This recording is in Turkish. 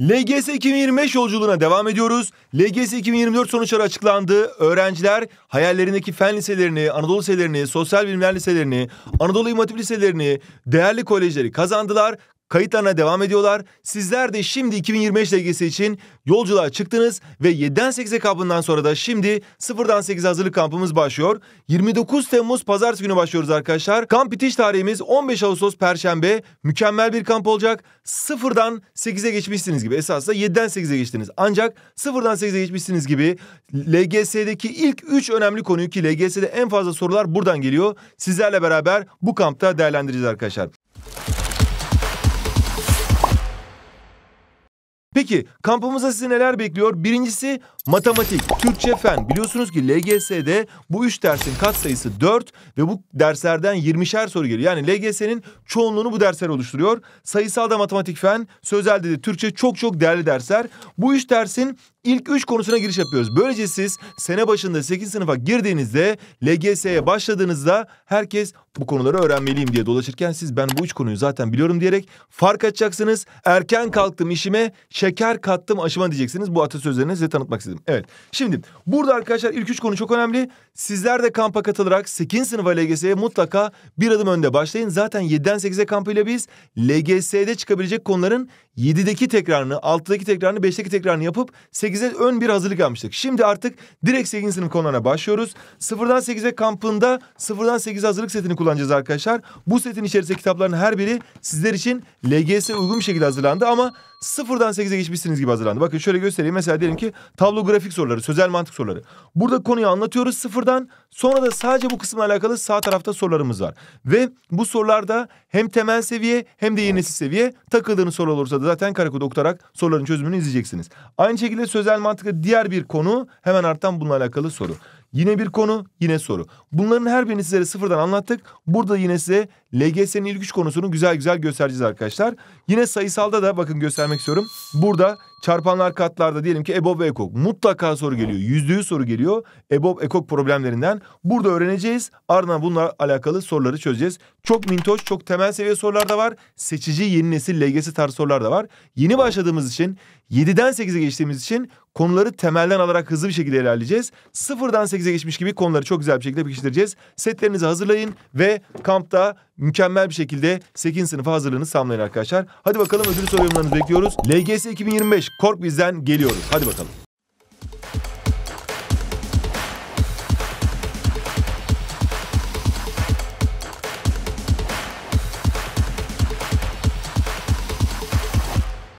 LGS 2025 yolculuğuna devam ediyoruz. LGS 2024 sonuçları açıklandı. Öğrenciler hayallerindeki fen liselerini, Anadolu liselerini, sosyal bilimler liselerini, Anadolu İmatif liselerini, değerli kolejleri kazandılar kayıtlarına devam ediyorlar. Sizler de şimdi 2025 LGS için yolculuğa çıktınız ve 7'den 8'e kampından sonra da şimdi 0'dan 8'e hazırlık kampımız başlıyor. 29 Temmuz pazartesi günü başlıyoruz arkadaşlar. Kamp bitiş tarihimiz 15 Ağustos Perşembe. Mükemmel bir kamp olacak. 0'dan 8'e geçmişsiniz gibi. Esasında 7'den 8'e geçtiniz. Ancak 0'dan 8'e geçmişsiniz gibi LGS'deki ilk 3 önemli konuyu ki LGS'de en fazla sorular buradan geliyor. Sizlerle beraber bu kampta değerlendireceğiz arkadaşlar. Peki kampımıza sizi neler bekliyor? Birincisi matematik, Türkçe, fen. Biliyorsunuz ki LGS'de bu üç dersin katsayısı 4 ve bu derslerden 20'şer soru geliyor. Yani LGS'nin çoğunluğunu bu dersler oluşturuyor. Sayısal da matematik, fen, sözel de Türkçe çok çok değerli dersler. Bu üç dersin ilk üç konusuna giriş yapıyoruz. Böylece siz sene başında 8 sınıfa girdiğinizde LGS'ye başladığınızda herkes bu konuları öğrenmeliyim diye dolaşırken siz ben bu üç konuyu zaten biliyorum diyerek fark açacaksınız. Erken kalktım işime, şeker kattım aşıma diyeceksiniz. Bu atasözlerini size tanıtmak istedim. Evet. Şimdi burada arkadaşlar ilk üç konu çok önemli. Sizler de kampa katılarak 8. sınıf LGS'ye mutlaka bir adım önde başlayın. Zaten 7'den 8'e kampıyla biz LGS'de çıkabilecek konuların 7'deki tekrarını, 6'daki tekrarını, 5'teki tekrarını yapıp 8'e ön bir hazırlık almıştık. Şimdi artık direkt 8. sınıf konularına başlıyoruz. 0'dan 8'e kampında 0'dan 8'e hazırlık setini kullanacağız arkadaşlar. Bu setin içerisinde kitapların her biri sizler için LGS uygun bir şekilde hazırlandı ama sıfırdan 8'e geçmişsiniz gibi hazırlandı. Bakın şöyle göstereyim. Mesela diyelim ki tablo grafik soruları, sözel mantık soruları. Burada konuyu anlatıyoruz sıfırdan. Sonra da sadece bu kısımla alakalı sağ tarafta sorularımız var. Ve bu sorularda hem temel seviye hem de yenisi seviye takıldığınız soru olursa da zaten karakod okutarak soruların çözümünü izleyeceksiniz. Aynı şekilde sözel mantıkta diğer bir konu hemen arttan bununla alakalı soru. Yine bir konu, yine soru. Bunların her birini sizlere sıfırdan anlattık. Burada yine size LGS'nin ilk üç konusunu güzel güzel göstereceğiz arkadaşlar. Yine sayısalda da bakın göstermek istiyorum. Burada çarpanlar katlarda diyelim ki EBOB ve EKOK. Mutlaka soru geliyor. Yüzde yüz soru geliyor. EBOB, EKOK problemlerinden. Burada öğreneceğiz. Ardından bununla alakalı soruları çözeceğiz. Çok mintoş, çok temel seviye sorular da var. Seçici yeni nesil LGS tarzı sorular da var. Yeni başladığımız için, 7'den 8'e geçtiğimiz için konuları temelden alarak hızlı bir şekilde ilerleyeceğiz. Sıfırdan 8 8'e geçmiş gibi konuları çok güzel bir şekilde pekiştireceğiz. Setlerinizi hazırlayın ve kampta mükemmel bir şekilde 8. sınıfa hazırlığını tamamlayın arkadaşlar. Hadi bakalım ödül soru yorumlarınızı bekliyoruz. LGS 2025 Kork Bizden geliyoruz. Hadi bakalım.